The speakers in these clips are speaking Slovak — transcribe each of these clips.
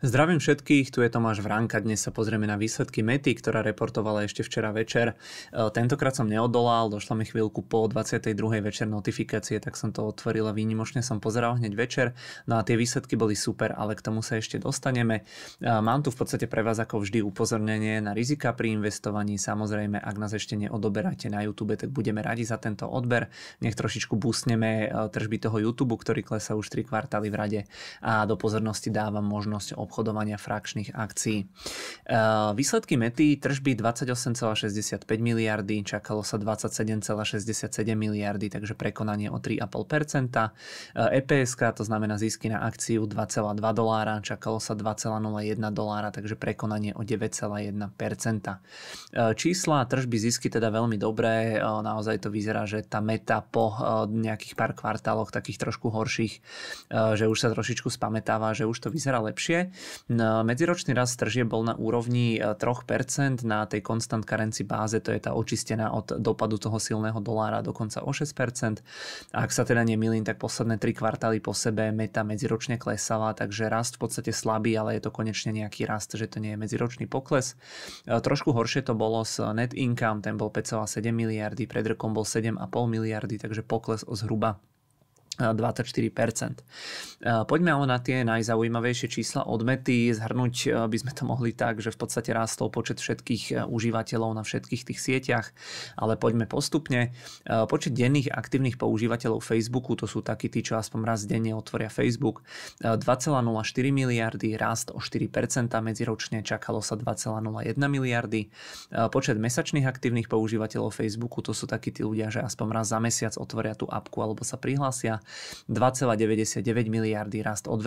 Zdravím všetkých, tu je Tomáš Vranka, Dnes sa pozrieme na výsledky mety, ktorá reportovala ešte včera večer. E, tentokrát som neodolal, došla mi chvíľku po 22. večer notifikácie, tak som to otvoril a výnimočne som pozeral hneď večer. No a tie výsledky boli super, ale k tomu sa ešte dostaneme. E, mám tu v podstate pre vás ako vždy upozornenie na rizika pri investovaní. Samozrejme, ak nás ešte neodoberáte na YouTube, tak budeme radi za tento odber. Nech trošičku búsneme e, tržby toho YouTube, ktorý klesá už 3 kvartály v rade a do pozornosti dávam možnosť obchodovania frakčných akcií. E, výsledky METI tržby 28,65 miliardy, čakalo sa 27,67 miliardy, takže prekonanie o 3,5%. EPSK, e to znamená zisky na akciu 2,2 dolára, čakalo sa 2,01 dolára, takže prekonanie o 9,1%. E, čísla tržby zisky teda veľmi dobré, naozaj to vyzerá, že tá meta po nejakých pár kvartáloch takých trošku horších, že už sa trošičku spametáva, že už to vyzerá lepšie. Medziročný rast tržie bol na úrovni 3% e, na tej constant currency báze, to je tá očistená od dopadu toho silného dolára dokonca o 6%. A ak sa teda nemýlim, tak posledné tri kvartály po sebe meta medziročne klesala, takže rast v podstate slabý, ale je to konečne nejaký rast, že to nie je medziročný pokles. E, trošku horšie to bolo s net income, ten bol 5,7 miliardy, pred rokom bol 7,5 miliardy, takže pokles o zhruba 24%. Poďme ale na tie najzaujímavejšie čísla odmety. Zhrnúť e, by sme to mohli tak, že v podstate rástol počet všetkých e, užívateľov na všetkých tých sieťach, ale poďme postupne. E, počet denných aktívnych používateľov Facebooku, to sú takí tí, čo aspoň raz denne otvoria Facebook, 2,04 miliardy, rást o 4%, medziročne čakalo sa 2,01 miliardy. Počet mesačných aktívnych používateľov Facebooku, to sú takí tí ľudia, že aspoň raz za mesiac otvoria tú apku alebo sa prihlásia, 2,99 miliardy, rast o 2%,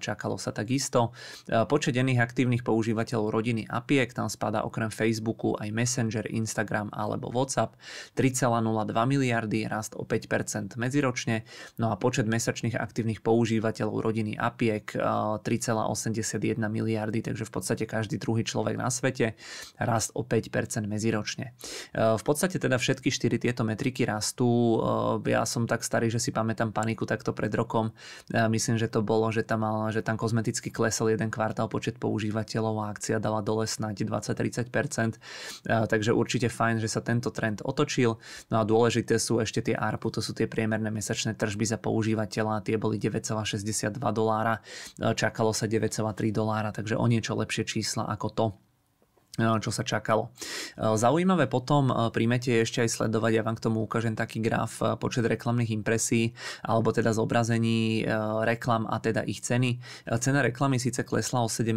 čakalo sa takisto. E, počet denných aktívnych používateľov rodiny Apiek, tam spada okrem Facebooku aj Messenger, Instagram alebo WhatsApp, 3,02 miliardy, rast o 5% medziročne, no a počet mesačných aktívnych používateľov rodiny Apiek 3,81 e, miliardy, takže v podstate každý druhý človek na svete, rast o 5% medziročne. E, v podstate teda všetky štyri tieto metriky rastú, ja som tak starý, že si pamätám, pamätám paniku takto pred rokom. Myslím, že to bolo, že tam, mal, že tam kozmeticky klesol jeden kvartál počet používateľov a akcia dala dole snáď 20-30%. Takže určite fajn, že sa tento trend otočil. No a dôležité sú ešte tie ARPU, to sú tie priemerné mesačné tržby za používateľa, tie boli 9,62 dolára, e, čakalo sa 9,3 dolára, takže o niečo lepšie čísla ako to, No, čo sa čakalo. Eh, zaujímavé potom eh, príjmete ešte aj sledovať, ja vám k tomu ukážem taký graf eh, počet reklamných impresí alebo teda zobrazení reklam a teda ich ceny. Cena reklamy síce klesla o 17%,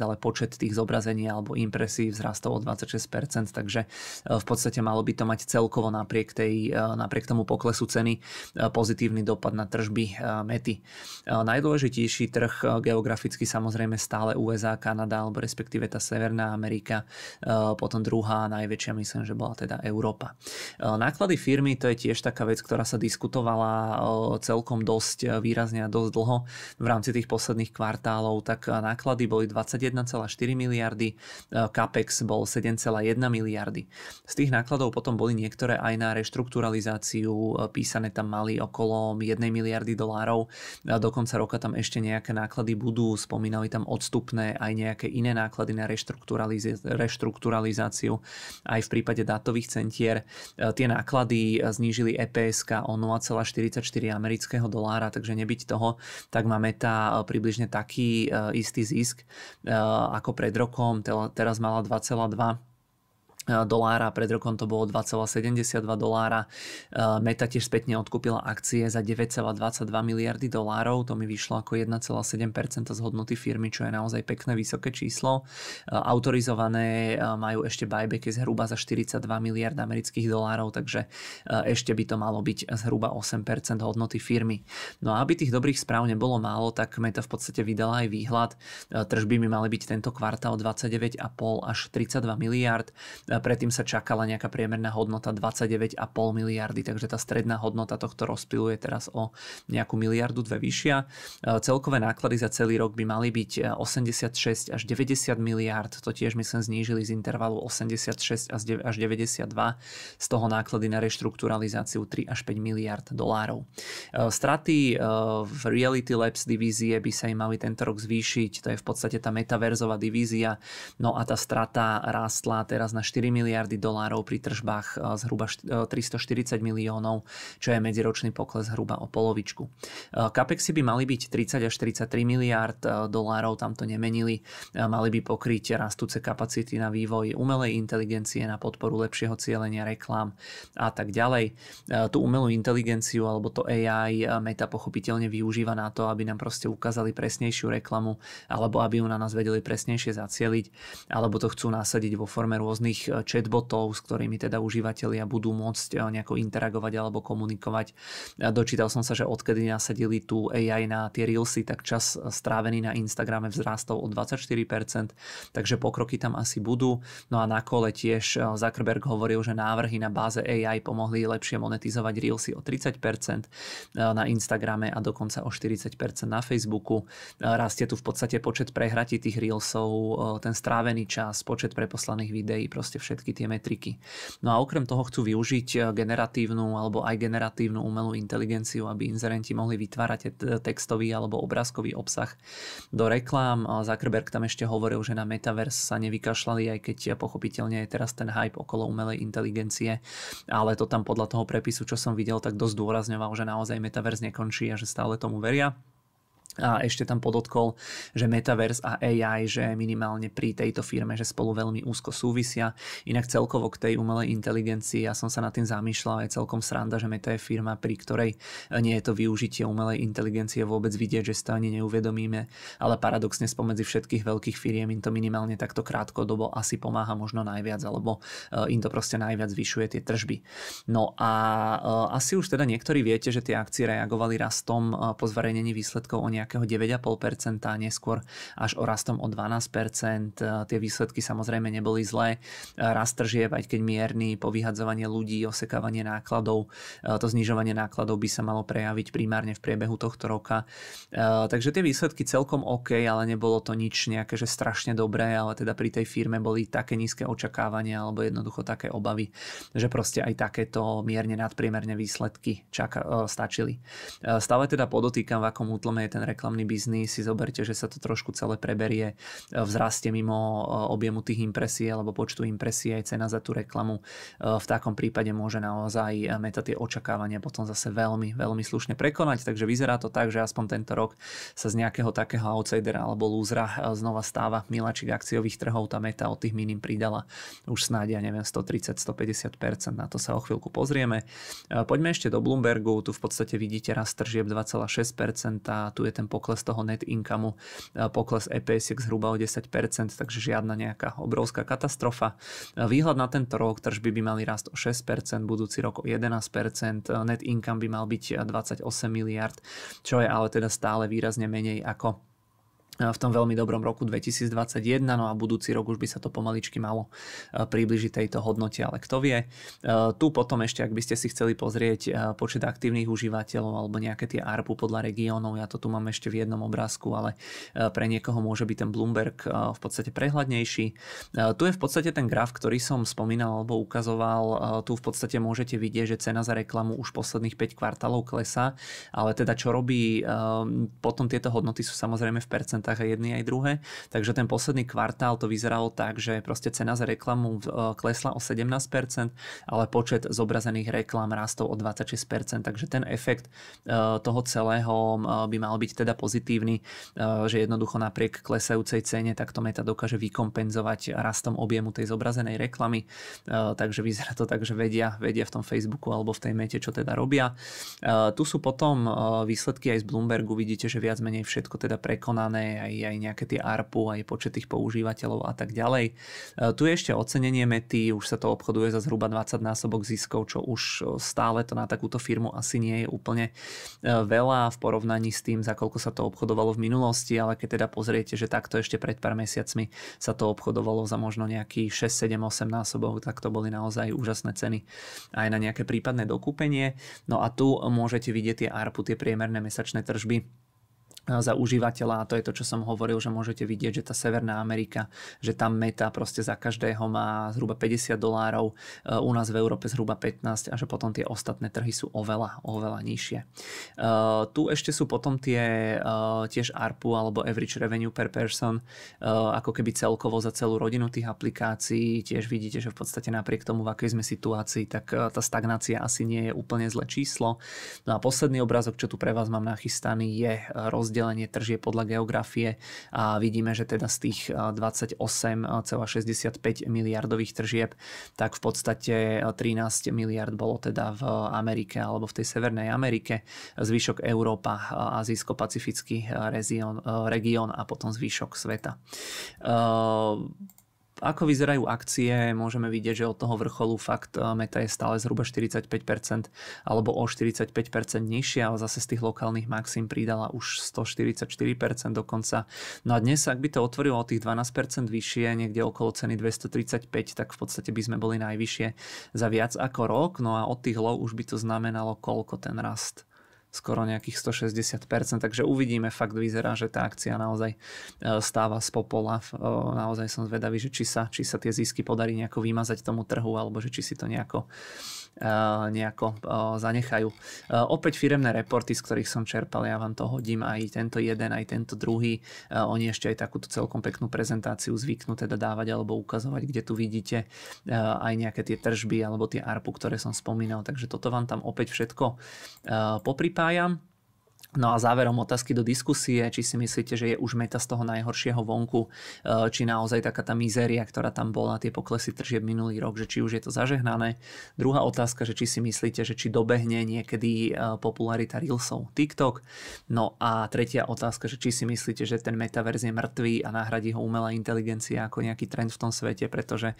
ale počet tých zobrazení alebo impresí vzrastol o 26%, takže v podstate malo by to mať celkovo napriek, tej, napriek tomu poklesu ceny pozitívny dopad na tržby mety. Najdôležitejší trh geograficky samozrejme stále USA, Kanada alebo respektíve tá Severná Amerika Amerika, e, potom druhá najväčšia myslím, že bola teda Európa. E, náklady firmy to je tiež taká vec, ktorá sa diskutovala e, celkom dosť výrazne a dosť dlho v rámci tých posledných kvartálov, tak náklady boli 21,4 miliardy, CAPEX bol 7,1 miliardy. Z tých nákladov potom boli niektoré aj na reštrukturalizáciu, písané tam mali okolo 1 miliardy dolárov, do konca roka tam ešte nejaké náklady budú, spomínali tam odstupné aj nejaké iné náklady na reštrukturaliz- reštrukturalizáciu aj v prípade dátových centier. E, tie náklady e, znížili EPSK o 0,44 amerického dolára, takže nebyť toho, tak má Meta e, približne taký istý zisk ako pred rokom, teraz mala 2,2 Eh, dolára, pred rokom to bolo 2,72 dolára. Eh, Meta tiež spätne odkúpila akcie za 9,22 miliardy dolárov, to mi vyšlo ako 1,7% z hodnoty firmy, čo je naozaj pekné vysoké číslo. Eh, autorizované majú ešte buybacky zhruba za 42 miliard amerických dolárov, takže ešte by to malo byť zhruba 8% hodnoty firmy. No a aby tých dobrých správ nebolo málo, tak Meta v podstate vydala aj výhľad. Tržby by mali byť tento kvartál 29,5 až 32 miliard predtým sa čakala nejaká priemerná hodnota 29,5 miliardy, takže tá stredná hodnota tohto rozpilu je teraz o nejakú miliardu dve vyššia. E, celkové náklady za celý rok by mali byť 86 e, až 90 miliard, to tiež my sme znížili z intervalu 86 až 92, z toho náklady na reštrukturalizáciu 3 až 5 miliard dolárov. E, straty v Reality Labs divízie by sa im mali tento rok zvýšiť, to je v podstate tá metaverzová divízia, no a tá strata rástla teraz na 4 miliardy dolárov pri tržbách e, zhruba 340 e, miliónov, čo je medziročný pokles zhruba o polovičku. E, Capexy by mali byť 30 až 33 miliard dolárov, tam to nemenili. Mali by pokryť rastúce kapacity na vývoj umelej inteligencie, na podporu lepšieho cielenia reklám a tak ďalej. Tú umelú inteligenciu alebo to AI Meta pochopiteľne využíva na to, aby nám proste ukázali presnejšiu reklamu alebo aby ju na nás vedeli presnejšie zacieliť alebo to chcú nasadiť vo forme rôznych chatbotov, s ktorými teda užívateľia budú môcť eh, nejako interagovať alebo komunikovať. Dočítal som sa, že odkedy nasadili tu AI na tie Reelsy, tak čas strávený na Instagrame vzrástol o 24%, takže pokroky tam asi budú. No a na kole tiež eh, Zuckerberg hovoril, že návrhy na báze AI pomohli lepšie monetizovať Reelsy o 30% eh, na Instagrame a dokonca o 40% na Facebooku. Rastie tu v podstate počet prehratí tých Reelsov, ten strávený čas, počet preposlaných videí, proste všetky tie metriky. No a okrem toho chcú využiť eh, generatívnu alebo aj generatívnu umelú inteligenciu, aby inzerenti mohli vytvárať textový alebo obrázkový obsah do reklám. Zuckerberg tam ešte hovoril, že na Metaverse sa nevykašľali, aj keď eh, pochopiteľne je teraz ten hype okolo umelej inteligencie, ale to tam podľa toho prepisu, čo som videl, tak dosť dôrazňoval, že naozaj Metaverse nekončí a že stále tomu veria. A ešte tam podotkol, že Metaverse a AI, že minimálne pri tejto firme, že spolu veľmi úzko súvisia. Inak celkovo k tej umelej inteligencii, ja som sa nad tým zamýšľal, je celkom sranda, že Meta je firma, pri ktorej nie je to využitie umelej inteligencie vôbec vidieť, že sa to ani neuvedomíme, ale paradoxne spomedzi všetkých veľkých firiem im to minimálne takto krátkodobo asi pomáha možno najviac, alebo e, im to proste najviac vyšuje tie tržby. No a e, asi už teda niektorí viete, že tie akcie reagovali rastom e, po zverejnení výsledkov o nejak nejakého 9,5%, neskôr až o rastom o 12%. Tie výsledky samozrejme neboli zlé. Rast tržieb, aj keď mierny, povyhadzovanie ľudí, osekávanie nákladov, to znižovanie nákladov by sa malo prejaviť primárne v priebehu tohto roka. Takže tie výsledky celkom OK, ale nebolo to nič nejaké, že strašne dobré, ale teda pri tej firme boli také nízke očakávania alebo jednoducho také obavy, že proste aj takéto mierne nadpriemerne výsledky čaká, e, stačili. E, stále teda podotýkam, v akom útlme je ten reklamný biznis, si zoberte, že sa to trošku celé preberie, e, vzrastie mimo e, objemu tých impresí alebo počtu impresí aj cena za tú reklamu. E, v takom prípade môže naozaj Meta tie očakávania potom zase veľmi, veľmi slušne prekonať, takže vyzerá to tak, že aspoň tento rok sa z nejakého takého outsidera alebo lúzra znova stáva miláčik akciových trhov, tá Meta od tých minim pridala už snáď, ja neviem, 130-150%, na to sa o chvíľku pozrieme. Poďme ešte do Bloombergu, tu v podstate vidíte rast tržieb 2,6%, tu je ten ten pokles toho net incomeu, e, pokles EPS zhruba o 10%, takže žiadna nejaká obrovská katastrofa. E, výhľad na tento rok, tržby by mali rast o 6%, budúci rok o 11%, e, net income by mal byť 28 miliard, čo je ale teda stále výrazne menej ako v tom veľmi dobrom roku 2021, no a budúci rok už by sa to pomaličky malo e, približiť tejto hodnote, ale kto vie. E, tu potom ešte, ak by ste si chceli pozrieť e, počet aktívnych užívateľov alebo nejaké tie ARPU podľa regiónov, ja to tu mám ešte v jednom obrázku, ale pre niekoho môže byť ten Bloomberg v podstate prehľadnejší. Tu je v podstate ten graf, ktorý som spomínal alebo ukazoval, tu v podstate môžete vidieť, že cena za reklamu už posledných 5 kvartálov klesá, ale teda čo robí potom tieto hodnoty sú samozrejme v percent percentách aj jedny aj druhé. Takže ten posledný kvartál to vyzeralo tak, že proste cena za reklamu e, klesla o 17%, ale počet zobrazených reklám rastol o 26%, takže ten efekt e, toho celého e, by mal byť teda pozitívny, že jednoducho napriek klesajúcej cene takto meta dokáže vykompenzovať rastom objemu tej zobrazenej reklamy, takže vyzerá to tak, že vedia, vedia v tom Facebooku alebo v tej mete, čo teda robia. Tu sú potom výsledky aj z Bloombergu, vidíte, že viac menej všetko teda prekonané aj, aj nejaké tie ARPU, aj počet tých používateľov a tak ďalej. E, tu je ešte ocenenie mety, už sa to obchoduje za zhruba 20 násobok ziskov, čo už e, stále to na takúto firmu asi nie je úplne e, veľa v porovnaní s tým, za koľko sa to obchodovalo v minulosti, ale keď teda pozriete, že takto ešte pred pár mesiacmi sa to obchodovalo za možno nejaký 6, 7, 8 násobok, tak to boli naozaj úžasné ceny aj na nejaké prípadné dokúpenie. No a tu môžete vidieť tie ARPU, tie priemerné mesačné tržby za užívateľa a to je to, čo som hovoril, že môžete vidieť, že tá Severná Amerika, že tam meta proste za každého má zhruba 50 dolárov, e, u nás v Európe zhruba 15 a že potom tie ostatné trhy sú oveľa, oveľa nižšie. E, tu ešte sú potom tie e, tiež ARPU alebo Average Revenue per Person, ako keby celkovo za celú rodinu tých aplikácií, tiež vidíte, že v podstate napriek tomu, v akej sme situácii, tak tá stagnácia asi nie je úplne zlé číslo. No a posledný obrázok, čo tu pre vás mám nachystaný, je rozdiel rozdelenie tržie podľa geografie a vidíme, že teda z tých 28,65 miliardových tržieb, tak v podstate 13 miliard bolo teda v Amerike alebo v tej Severnej Amerike, zvyšok Európa, Azijsko-Pacifický región a potom zvyšok sveta ako vyzerajú akcie, môžeme vidieť, že od toho vrcholu fakt e, meta je stále zhruba 45% alebo o 45% nižšia, ale zase z tých lokálnych maxim pridala už 144% dokonca. No a dnes, ak by to otvorilo o tých 12% vyššie, niekde okolo ceny 235, tak v podstate by sme boli najvyššie za viac ako rok, no a od tých low už by to znamenalo koľko ten rast skoro nejakých 160%, takže uvidíme, fakt vyzerá, že tá akcia naozaj e, stáva z popola. E, naozaj som zvedavý, že či sa, či sa tie zisky podarí nejako vymazať tomu trhu, alebo že či si to nejako Eh, nejako eh, zanechajú. Eh, opäť firemné reporty, z ktorých som čerpal, ja vám to hodím aj tento jeden, aj tento druhý. Oni ešte aj takúto celkom peknú prezentáciu zvyknú teda dávať alebo ukazovať, kde tu vidíte aj nejaké tie tržby alebo tie ARPu, ktoré som spomínal. Takže toto vám tam opäť všetko popripájam. No a záverom otázky do diskusie, či si myslíte, že je už meta z toho najhoršieho vonku, e, či naozaj taká tá mizéria, ktorá tam bola, tie poklesy tržieb minulý rok, že či už je to zažehnané. Druhá otázka, že či si myslíte, že či dobehne niekedy e, popularita Reelsov TikTok. No a tretia otázka, že či si myslíte, že ten metaverz je mŕtvý a nahradí ho umelá inteligencia ako nejaký trend v tom svete, pretože e,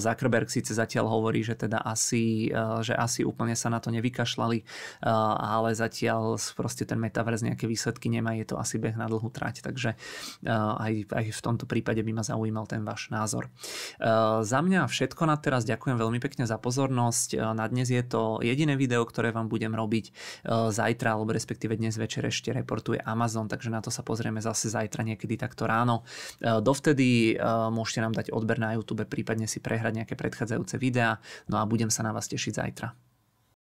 Zuckerberg síce zatiaľ hovorí, že teda asi, že asi úplne sa na to nevykašľali, ale zatiaľ proste ten meta metaverse nejaké výsledky nemá, je to asi beh na dlhú trať, takže eh, aj, aj v tomto prípade by ma zaujímal ten váš názor. Eh, za mňa všetko na teraz, ďakujem veľmi pekne za pozornosť, eh, na dnes je to jediné video, ktoré vám budem robiť zajtra, alebo respektíve dnes večer ešte reportuje Amazon, takže na to sa pozrieme zase zajtra niekedy takto ráno. Dovtedy môžete nám dať odber na YouTube, prípadne si prehrať nejaké predchádzajúce videá, no a budem sa na vás tešiť zajtra.